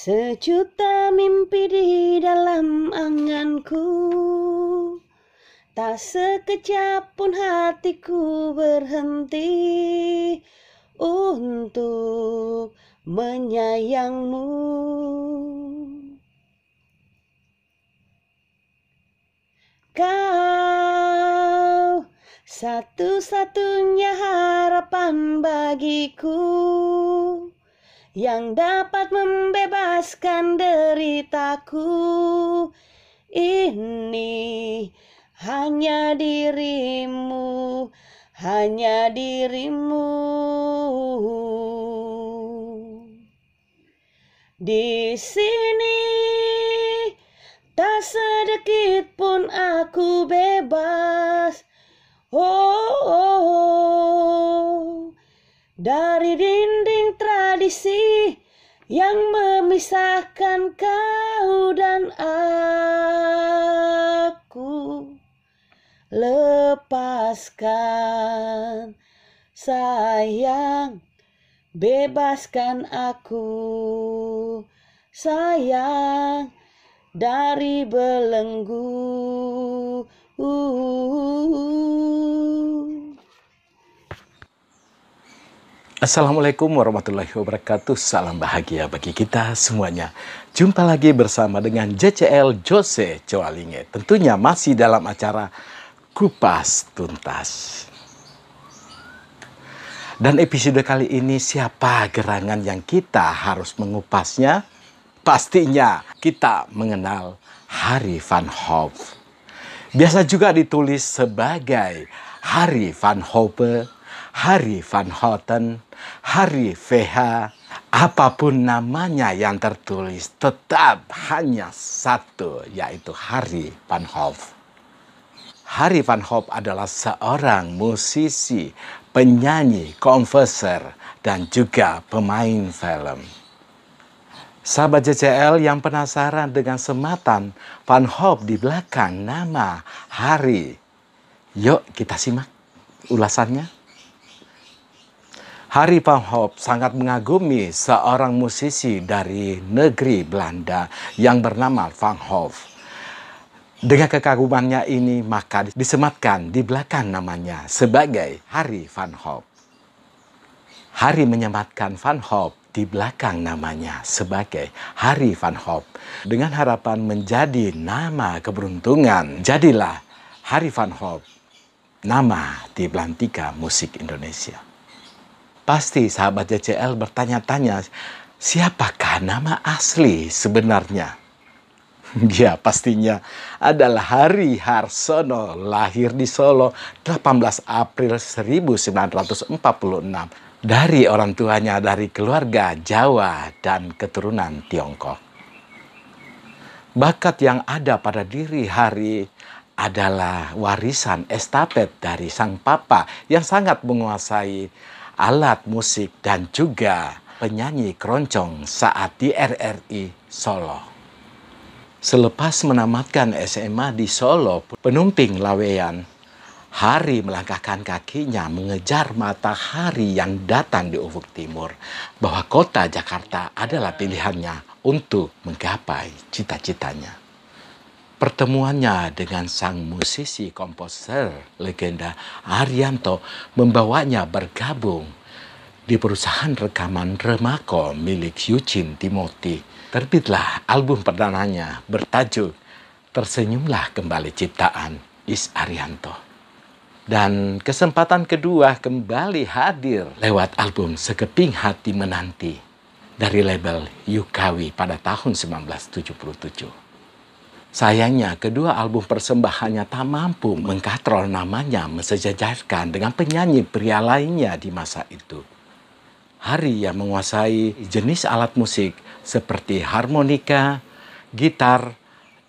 Sejuta mimpi di dalam anganku Tak sekejap pun hatiku berhenti Untuk menyayangmu Kau satu-satunya harapan bagiku yang dapat membebaskan deritaku ini hanya dirimu hanya dirimu di sini tak sedikit pun aku bebas oh, oh, oh. dari dirimu sih yang memisahkan kau dan aku? Lepaskan, sayang, bebaskan aku, sayang, dari belenggu. Uh, uh, uh. uh. Assalamualaikum warahmatullahi wabarakatuh. Salam bahagia bagi kita semuanya. Jumpa lagi bersama dengan JCL Jose Coalinge. Tentunya masih dalam acara Kupas Tuntas. Dan episode kali ini siapa gerangan yang kita harus mengupasnya? Pastinya kita mengenal Hari Van Hove. Biasa juga ditulis sebagai Hari Van Hove Hari Van Houten, hari VH, apapun namanya yang tertulis tetap hanya satu yaitu Hari Van Hoff. Hari Van Hoff adalah seorang musisi, penyanyi, konverser, dan juga pemain film. Sahabat JCL yang penasaran dengan sematan Van Hoff di belakang nama Hari, Yuk kita simak ulasannya. Harry van Hoop sangat mengagumi seorang musisi dari negeri Belanda yang bernama Van Hoop. Dengan kekagumannya ini maka disematkan di belakang namanya sebagai Harry van Hoop. Harry menyematkan Van Hoop di belakang namanya sebagai Harry Van Hoop dengan harapan menjadi nama keberuntungan. Jadilah Harry Van Hoop nama di Belantika Musik Indonesia. Pasti sahabat JCL bertanya-tanya, siapakah nama asli sebenarnya? Ya pastinya adalah Hari Harsono lahir di Solo 18 April 1946 dari orang tuanya dari keluarga Jawa dan keturunan Tiongkok. Bakat yang ada pada diri Hari adalah warisan estafet dari sang papa yang sangat menguasai alat musik, dan juga penyanyi keroncong saat di RRI Solo. Selepas menamatkan SMA di Solo, penumping lawean, Hari melangkahkan kakinya mengejar matahari yang datang di ufuk timur, bahwa kota Jakarta adalah pilihannya untuk menggapai cita-citanya. Pertemuannya dengan sang musisi komposer legenda Arianto membawanya bergabung di perusahaan rekaman Remako milik Yucin Timoti. Terbitlah album perdananya bertajuk Tersenyumlah Kembali Ciptaan Is Arianto. Dan kesempatan kedua kembali hadir lewat album Sekeping Hati Menanti dari label Yukawi pada tahun 1977. Sayangnya, kedua album persembahannya tak mampu mengkatrol namanya mensejajarkan dengan penyanyi pria lainnya di masa itu. Hari yang menguasai jenis alat musik seperti harmonika, gitar,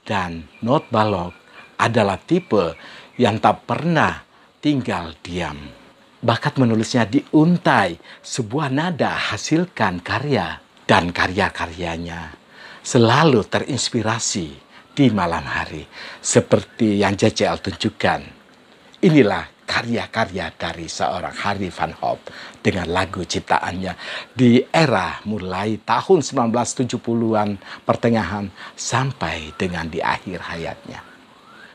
dan not balok adalah tipe yang tak pernah tinggal diam. Bakat menulisnya diuntai, sebuah nada hasilkan karya dan karya-karyanya selalu terinspirasi di malam hari seperti yang JCL tunjukkan. Inilah karya-karya dari seorang Harry Van Hop dengan lagu ciptaannya di era mulai tahun 1970-an pertengahan sampai dengan di akhir hayatnya.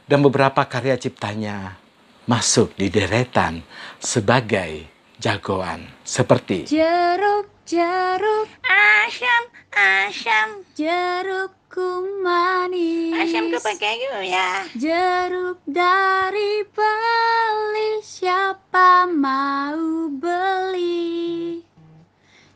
Dan beberapa karya ciptanya masuk di deretan sebagai jagoan seperti Jeruk jeruk asam asam jeruk manis asam pakai gitu ya jeruk dari Bali siapa mau beli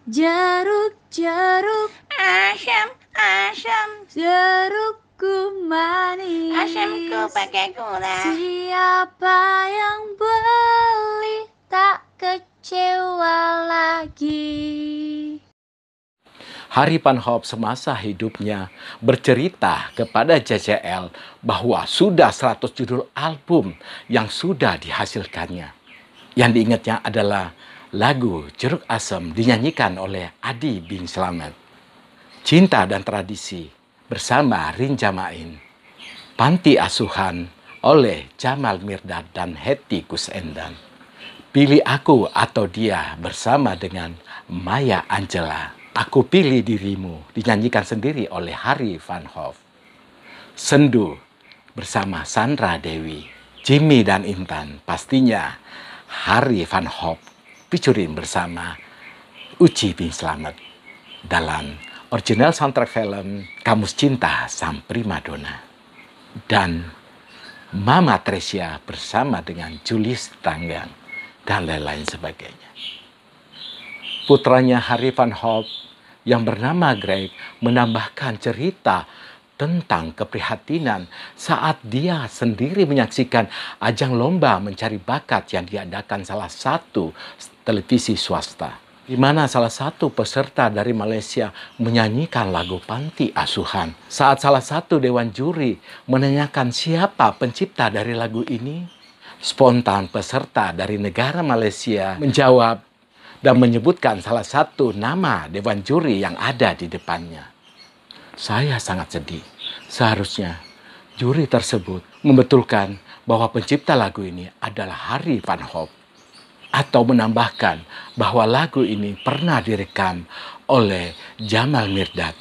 jeruk jeruk asam asam jerukku manis asamku pakai gula siapa yang beli tak kecil kecewa lagi. Pan Hope semasa hidupnya bercerita kepada JJL bahwa sudah 100 judul album yang sudah dihasilkannya. Yang diingatnya adalah lagu Jeruk Asem dinyanyikan oleh Adi Bing Slamet. Cinta dan Tradisi bersama Rinjamain. Panti Asuhan oleh Jamal Mirdad dan Hetty Kusendan. Pilih aku atau dia bersama dengan Maya Angela. Aku pilih dirimu dinyanyikan sendiri oleh Hari Van Hoff. Sendu bersama Sandra Dewi, Jimmy dan Intan. Pastinya Hari Van Hoff picurin bersama Uci Bing Slamet dalam original soundtrack film Kamus Cinta Sang Primadona dan Mama Tresia bersama dengan Julius Tanggang dan lain-lain sebagainya. Putranya Harifan Hop yang bernama Greg menambahkan cerita tentang keprihatinan saat dia sendiri menyaksikan ajang lomba mencari bakat yang diadakan salah satu televisi swasta. Di mana salah satu peserta dari Malaysia menyanyikan lagu Panti Asuhan. Saat salah satu dewan juri menanyakan siapa pencipta dari lagu ini, spontan peserta dari negara Malaysia menjawab dan menyebutkan salah satu nama dewan juri yang ada di depannya. Saya sangat sedih. Seharusnya juri tersebut membetulkan bahwa pencipta lagu ini adalah Hari Van Hop atau menambahkan bahwa lagu ini pernah direkam oleh Jamal Mirdad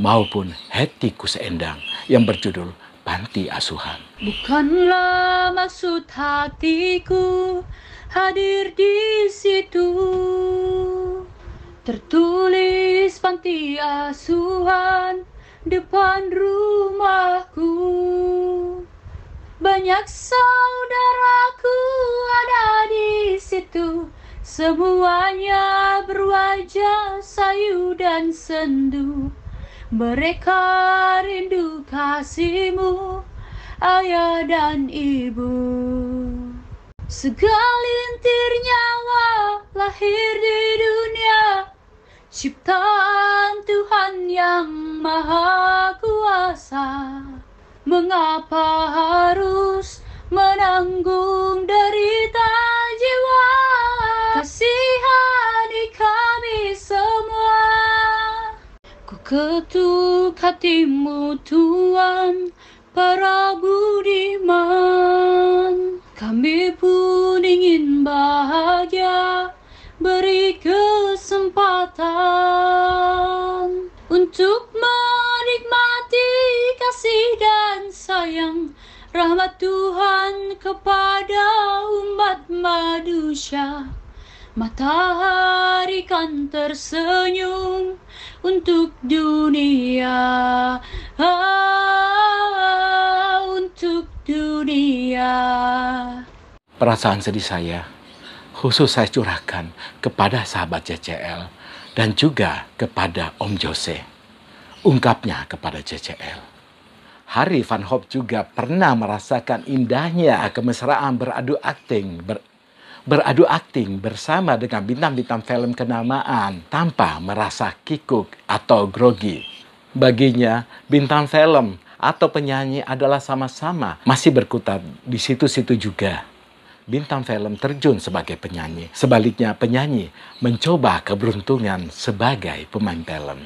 maupun Hetty Kusendang yang berjudul panti asuhan. Bukanlah maksud hatiku hadir di situ. Tertulis panti asuhan depan rumahku. Banyak saudaraku ada di situ. Semuanya berwajah sayu dan sendu. Mereka rindu kasihmu Ayah dan ibu Segalintir nyawa lahir di dunia Ciptaan Tuhan yang maha kuasa Mengapa harus menanggung dari Ketuk hatimu Tuhan para budiman Kami pun ingin bahagia Beri kesempatan Untuk menikmati kasih dan sayang Rahmat Tuhan kepada umat manusia Matahari kan tersenyum untuk dunia, ah, ah, untuk dunia. Perasaan sedih saya khusus saya curahkan kepada sahabat JCL dan juga kepada Om Jose. Ungkapnya kepada JCL. Hari Van Hop juga pernah merasakan indahnya kemesraan beradu akting, beradu akting bersama dengan bintang-bintang film kenamaan tanpa merasa kikuk atau grogi. Baginya, bintang film atau penyanyi adalah sama-sama masih berkutat di situ-situ juga. Bintang film terjun sebagai penyanyi, sebaliknya penyanyi mencoba keberuntungan sebagai pemain film.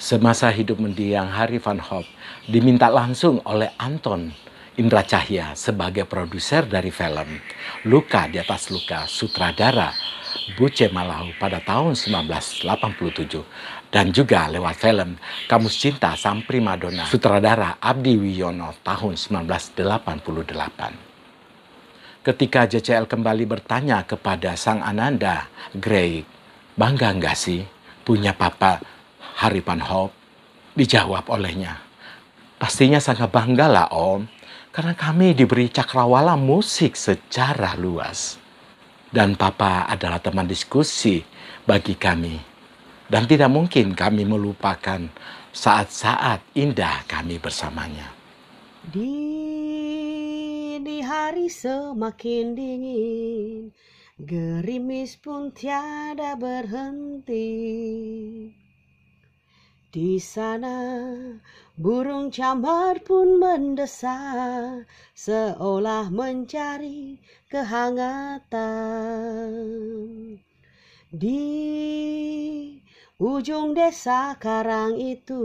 Semasa hidup mendiang Harry Van Hop diminta langsung oleh Anton Indra Cahya sebagai produser dari film Luka di atas Luka sutradara Buce Malau pada tahun 1987 dan juga lewat film Kamus Cinta Sang Primadona sutradara Abdi Wiyono tahun 1988 ketika JCL kembali bertanya kepada sang Ananda, Grey, bangga nggak sih punya papa Haripan Hope? Dijawab olehnya, pastinya sangat bangga lah om. Karena kami diberi cakrawala musik secara luas. Dan Papa adalah teman diskusi bagi kami. Dan tidak mungkin kami melupakan saat-saat indah kami bersamanya. Dini hari semakin dingin, gerimis pun tiada berhenti. Di sana burung camar pun mendesah seolah mencari kehangatan. Di ujung desa karang itu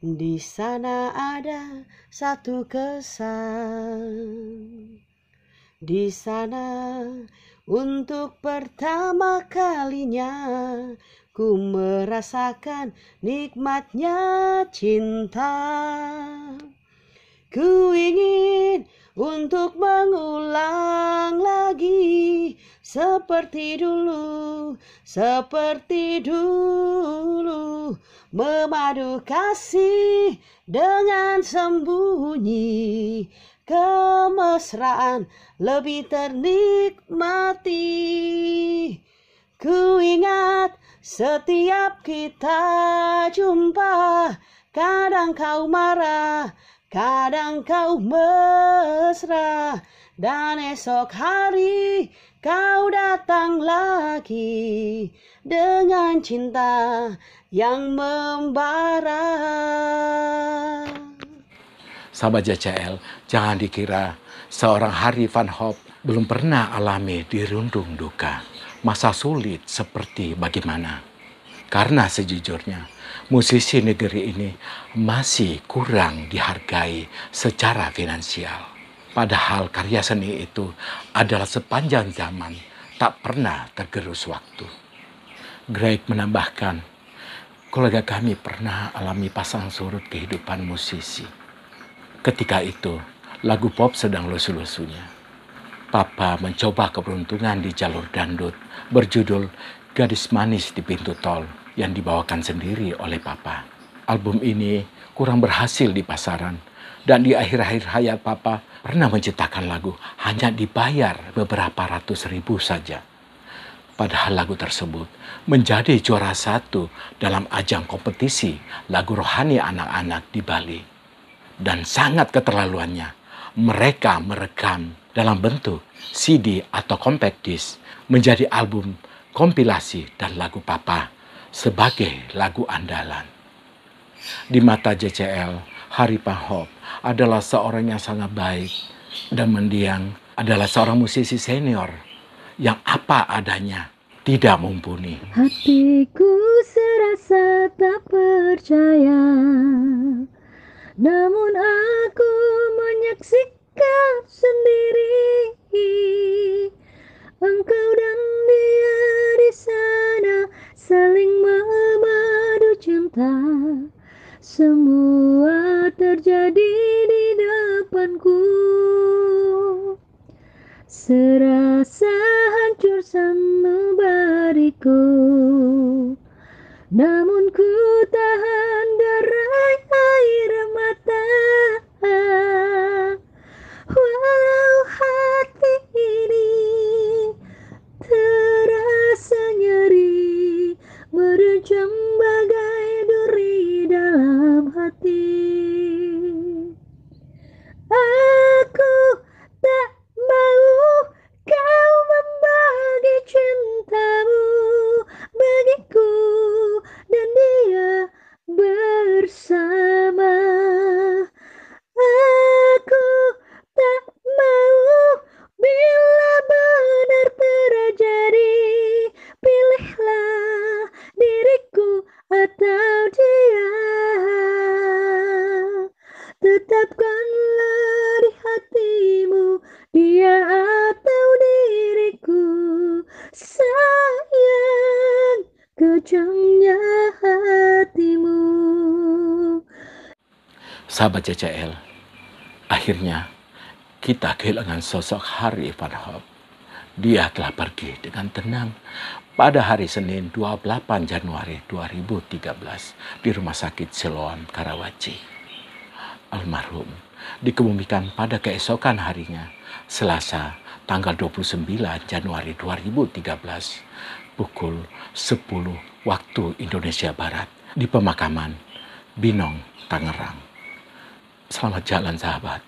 di sana ada satu kesan. Di sana untuk pertama kalinya Ku merasakan nikmatnya cinta Ku ingin untuk mengulang lagi Seperti dulu, seperti dulu Memadu kasih dengan sembunyi Kemesraan lebih ternikmati Ku ingat setiap kita jumpa, kadang kau marah, kadang kau mesra, dan esok hari kau datang lagi dengan cinta yang membara. Sahabat JCL, jangan dikira seorang Harry Van Hop belum pernah alami dirundung duka masa sulit seperti bagaimana. Karena sejujurnya, musisi negeri ini masih kurang dihargai secara finansial. Padahal karya seni itu adalah sepanjang zaman tak pernah tergerus waktu. Greg menambahkan, keluarga kami pernah alami pasang surut kehidupan musisi. Ketika itu, lagu pop sedang lusuh-lusuhnya. Papa mencoba keberuntungan di jalur dandut berjudul Gadis Manis di Pintu Tol yang dibawakan sendiri oleh Papa. Album ini kurang berhasil di pasaran dan di akhir-akhir hayat Papa pernah menciptakan lagu hanya dibayar beberapa ratus ribu saja. Padahal lagu tersebut menjadi juara satu dalam ajang kompetisi lagu rohani anak-anak di Bali. Dan sangat keterlaluannya, mereka merekam dalam bentuk CD atau compact disc menjadi album kompilasi dan lagu papa sebagai lagu andalan. Di mata JCL, Hari Pahop adalah seorang yang sangat baik dan mendiang adalah seorang musisi senior yang apa adanya tidak mumpuni. Hatiku serasa tak percaya, namun aku menyaksikan Tetapkanlah di hatimu dia atau diriku sayang kejamnya hatimu. Sahabat CCL, akhirnya kita kehilangan sosok Hari Van Hop. Dia telah pergi dengan tenang pada hari Senin 28 Januari 2013 di Rumah Sakit Siloam Karawaci almarhum dikebumikan pada keesokan harinya, Selasa, tanggal 29 Januari 2013, pukul 10 waktu Indonesia Barat di pemakaman Binong, Tangerang. Selamat jalan sahabat.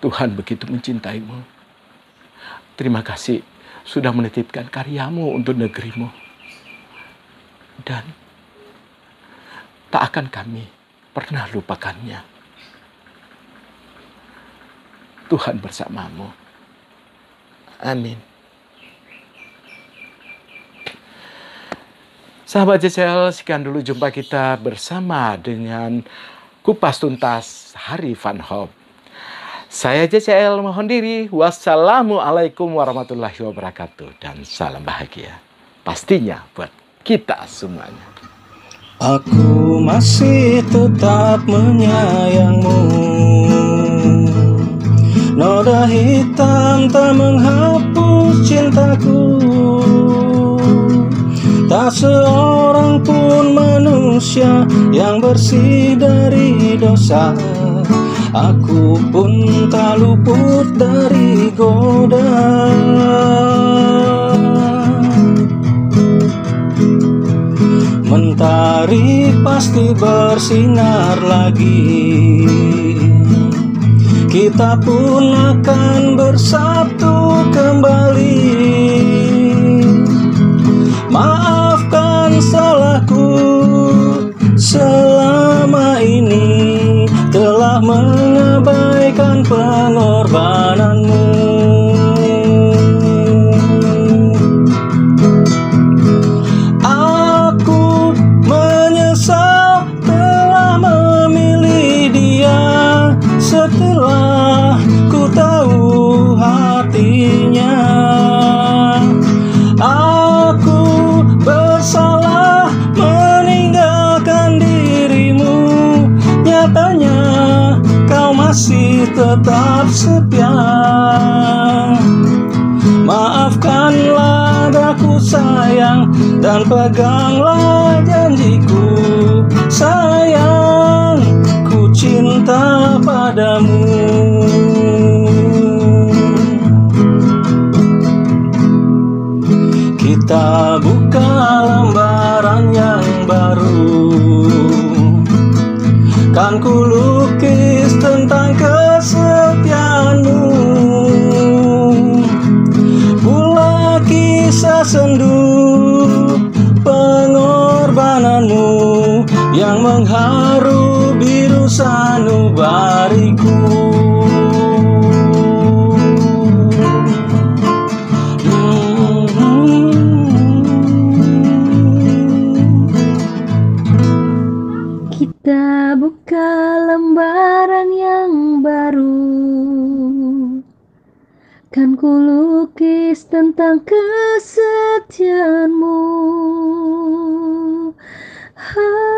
Tuhan begitu mencintaimu. Terima kasih sudah menitipkan karyamu untuk negerimu. Dan tak akan kami pernah lupakannya. Tuhan bersamamu. Amin. Sahabat JCL, sekian dulu jumpa kita bersama dengan Kupas Tuntas Hari Van Hop. Saya JCL mohon diri. Wassalamualaikum warahmatullahi wabarakatuh. Dan salam bahagia. Pastinya buat kita semuanya. Aku masih tetap menyayangmu Noda hitam tak menghapus cintaku Tak seorang pun manusia yang bersih dari dosa Aku pun tak luput dari godaan pasti bersinar lagi Kita pun akan bersatu kembali Maafkan salahku selama ini Telah mengabaikan pengorbanan tentang kesetiaanmu. Ha.